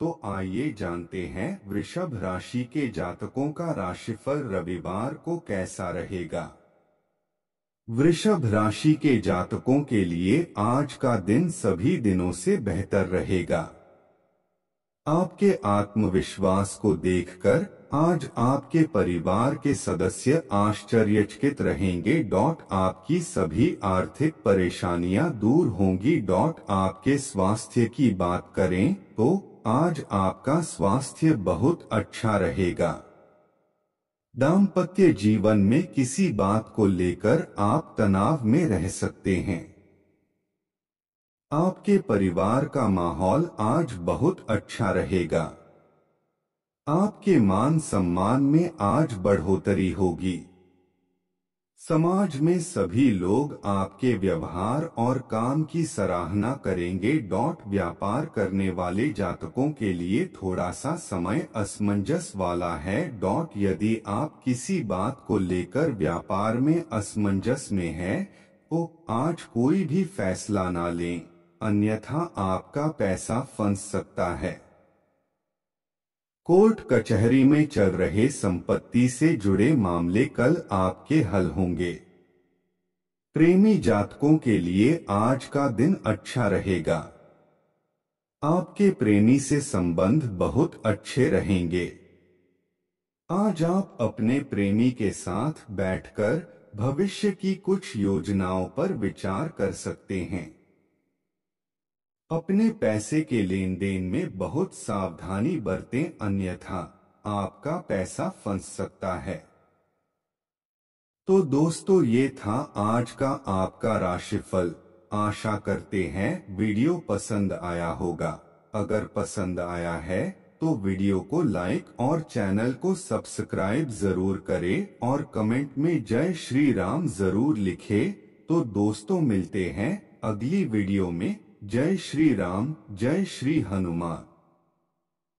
तो आइए जानते हैं वृषभ राशि के जातकों का राशिफल रविवार को कैसा रहेगा वृषभ राशि के जातकों के लिए आज का दिन सभी दिनों से बेहतर रहेगा आपके आत्मविश्वास को देखकर आज आपके परिवार के सदस्य आश्चर्यचकित रहेंगे डॉट आपकी सभी आर्थिक परेशानियां दूर होंगी डॉट आपके स्वास्थ्य की बात करें तो आज आपका स्वास्थ्य बहुत अच्छा रहेगा दाम्पत्य जीवन में किसी बात को लेकर आप तनाव में रह सकते हैं आपके परिवार का माहौल आज बहुत अच्छा रहेगा आपके मान सम्मान में आज बढ़ोतरी होगी समाज में सभी लोग आपके व्यवहार और काम की सराहना करेंगे डॉट व्यापार करने वाले जातकों के लिए थोड़ा सा समय असमंजस वाला है डॉट यदि आप किसी बात को लेकर व्यापार में असमंजस में है तो आज कोई भी फैसला ना लें अन्यथा आपका पैसा फंस सकता है कोर्ट कचहरी में चल रहे संपत्ति से जुड़े मामले कल आपके हल होंगे प्रेमी जातकों के लिए आज का दिन अच्छा रहेगा आपके प्रेमी से संबंध बहुत अच्छे रहेंगे आज आप अपने प्रेमी के साथ बैठकर भविष्य की कुछ योजनाओं पर विचार कर सकते हैं अपने पैसे के लेन देन में बहुत सावधानी बरतें अन्यथा आपका पैसा फंस सकता है तो दोस्तों ये था आज का आपका राशिफल आशा करते हैं वीडियो पसंद आया होगा अगर पसंद आया है तो वीडियो को लाइक और चैनल को सब्सक्राइब जरूर करें और कमेंट में जय श्री राम जरूर लिखे तो दोस्तों मिलते हैं अगली वीडियो में जय श्री राम जय श्री हनुमान